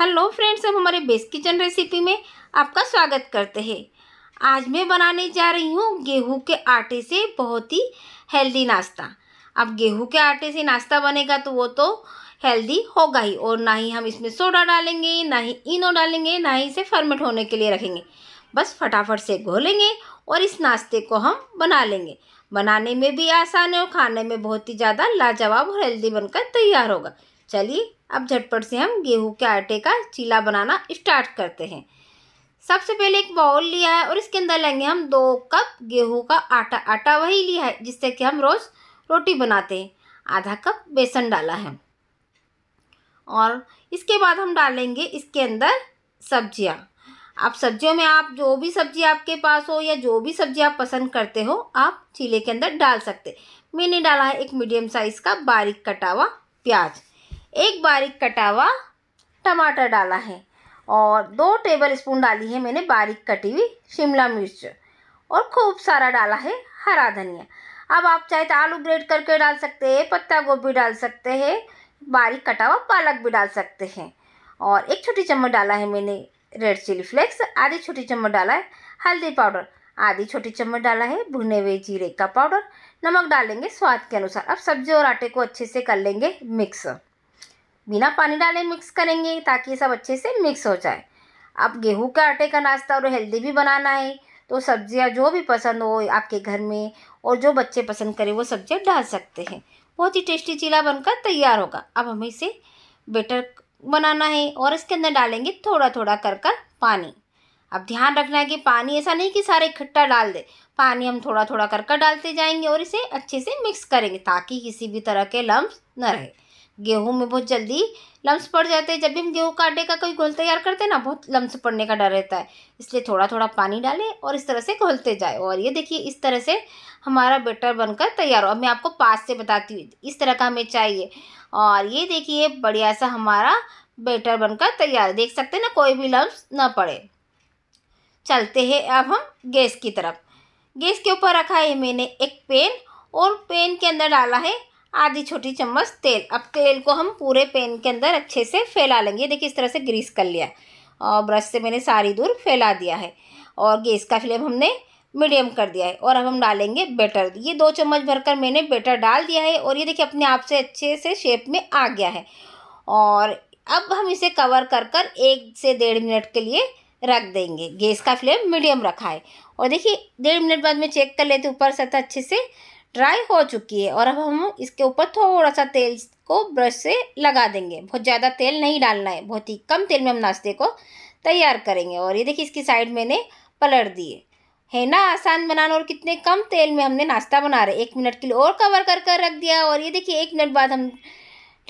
hello friends हम हमारे best kitchen recipe में आपका स्वागत करते हैं आज मैं बनाने जा रही हूँ गेहूं के आटे से बहुत ही हेल्दी नाश्ता अब गेहूं के आटे से नाश्ता बनेगा तो वो तो हेल्दी होगा ही और ना ही हम इसमें सोडा डालेंगे ना ही इनो डालेंगे ना ही इसे फर्मेट होने के लिए रखेंगे बस फटाफट से घोलेंगे और इस नाश्ते को हम बना लेंगे बनाने में भी आसान है और खाने में बहुत ही ज़्यादा लाजवाब और हेल्दी बनकर तैयार होगा चलिए अब झटपट से हम गेहूं के आटे का चीला बनाना स्टार्ट करते हैं सबसे पहले एक बाउल लिया है और इसके अंदर लेंगे हम दो कप गेहूं का आटा आटा वही लिया है जिससे कि हम रोज़ रोटी बनाते हैं आधा कप बेसन डाला है और इसके बाद हम डालेंगे इसके अंदर सब्जियां आप सब्जियों में आप जो भी सब्जी आपके पास हो या जो भी सब्जी आप पसंद करते हो आप चीले के अंदर डाल सकते मैंने डाला है एक मीडियम साइज़ का बारीक कटा हुआ प्याज़ एक बारीक कटा हुआ टमाटर डाला है और दो टेबल स्पून डाली है मैंने बारीक कटी हुई शिमला मिर्च और खूब सारा डाला है हरा धनिया अब आप चाहे तो आलू ग्रेट करके डाल सकते हैं पत्ता गोभी डाल सकते हैं बारीक कटा हुआ पालक भी डाल सकते हैं और एक छोटी चम्मच डाला है मैंने रेड चिली फ्लेक्स आधी छोटी चम्मच डाला है हल्दी पाउडर आधी छोटी चम्मच डाला है भुने हुए जीरे का पाउडर नमक डालेंगे स्वाद के अनुसार अब सब्जी और आटे को अच्छे से कर लेंगे मिक्स बिना पानी डाले मिक्स करेंगे ताकि सब अच्छे से मिक्स हो जाए अब गेहूं के आटे का नाश्ता और हेल्दी भी बनाना है तो सब्जियां जो भी पसंद हो आपके घर में और जो बच्चे पसंद करें वो सब्जियां डाल सकते हैं बहुत ही टेस्टी चीला बनकर तैयार होगा अब हमें इसे बेटर बनाना है और इसके अंदर डालेंगे थोड़ा थोड़ा कर कर पानी अब ध्यान रखना है कि पानी ऐसा नहीं कि सारे इकट्ठा डाल दे पानी हम थोड़ा थोड़ा कर कर डालते जाएंगे और इसे अच्छे से मिक्स करेंगे ताकि किसी भी तरह के लम्ब न रहे गेहूँ में बहुत जल्दी लम्स पड़ जाते हैं जब भी हम गेहूँ काटने का कोई घोल तैयार करते हैं ना बहुत लम्स पड़ने का डर रहता है इसलिए थोड़ा थोड़ा पानी डालें और इस तरह से घोलते जाए और ये देखिए इस तरह से हमारा बेटर बनकर तैयार हो अब मैं आपको पास से बताती हूँ इस तरह का हमें चाहिए और ये देखिए बढ़िया सा हमारा बेटर बनकर तैयार देख सकते हैं ना कोई भी लम्स ना पड़े चलते हैं अब हम गैस की तरफ गैस के ऊपर रखा है मैंने एक पेन और पेन के अंदर डाला है आधी छोटी चम्मच तेल अब तेल को हम पूरे पेन के अंदर अच्छे से फैला लेंगे देखिए इस तरह से ग्रीस कर लिया और ब्रश से मैंने सारी दूर फैला दिया है और गैस का फ्लेम हमने मीडियम कर दिया है और अब हम डालेंगे बेटर ये दो चम्मच भरकर मैंने बेटर डाल दिया है और ये देखिए अपने आप से अच्छे से शेप में आ गया है और अब हम इसे कवर कर कर एक से डेढ़ मिनट के लिए रख देंगे गैस का फ्लेम मीडियम रखा है और देखिए डेढ़ मिनट बाद में चेक कर लेते ऊपर सतह अच्छे से ड्राई हो चुकी है और अब हम इसके ऊपर थोड़ा सा तेल को ब्रश से लगा देंगे बहुत ज़्यादा तेल नहीं डालना है बहुत ही कम तेल में हम नाश्ते को तैयार करेंगे और ये देखिए इसकी साइड मैंने पलट दिए है ना आसान बनाना और कितने कम तेल में हमने नाश्ता बना रहे एक मिनट के लिए और कवर कर कर रख दिया और ये देखिए एक मिनट बाद हम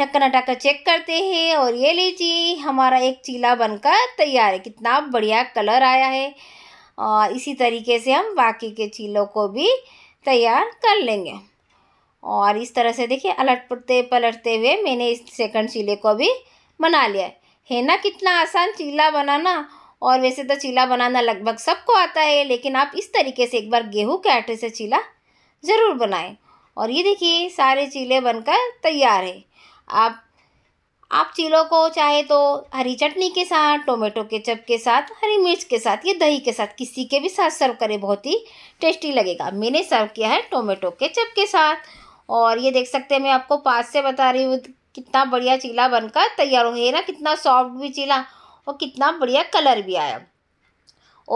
ढक्कन हटाकर चेक करते हैं और ये लीजिए हमारा एक चीला बनकर तैयार है कितना बढ़िया कलर आया है और इसी तरीके से हम बाकी के चीलों को भी तैयार कर लेंगे और इस तरह से देखिए पटते पलटते हुए मैंने इस सेकंड चीले को भी बना लिया है है ना कितना आसान चीला बनाना और वैसे तो चीला बनाना लगभग सबको आता है लेकिन आप इस तरीके से एक बार गेहूं के आटे से चीला ज़रूर बनाएं और ये देखिए सारे चीले बनकर तैयार है आप आप चीलों को चाहे तो हरी चटनी के साथ टोमेटो केचप के साथ हरी मिर्च के साथ या दही के साथ किसी के भी साथ सर्व करें बहुत ही टेस्टी लगेगा मैंने सर्व किया है टोमेटो केचप के साथ और ये देख सकते हैं मैं आपको पास से बता रही हूँ कितना बढ़िया चीला बनकर तैयार हो गया ना कितना सॉफ्ट भी चीला और कितना बढ़िया कलर भी आया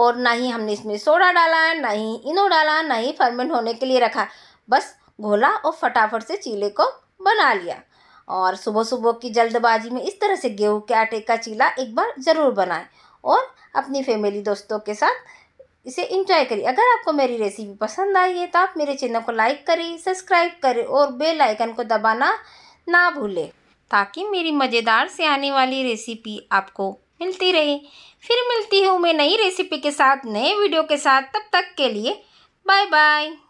और ना ही हमने इसमें सोडा डाला है ना ही इनो डाला ना ही फर्मेंट होने के लिए रखा बस घोला और फटाफट से चीले को बना लिया और सुबह सुबह की जल्दबाजी में इस तरह से गेहूँ के आटे का चीला एक बार ज़रूर बनाएं और अपनी फैमिली दोस्तों के साथ इसे इंजॉय करिए अगर आपको मेरी रेसिपी पसंद आई है तो आप मेरे चैनल को लाइक करें सब्सक्राइब करें और बेल आइकन को दबाना ना भूलें ताकि मेरी मज़ेदार से आने वाली रेसिपी आपको मिलती रहे फिर मिलती हूँ मैं नई रेसिपी के साथ नए वीडियो के साथ तब तक के लिए बाय बाय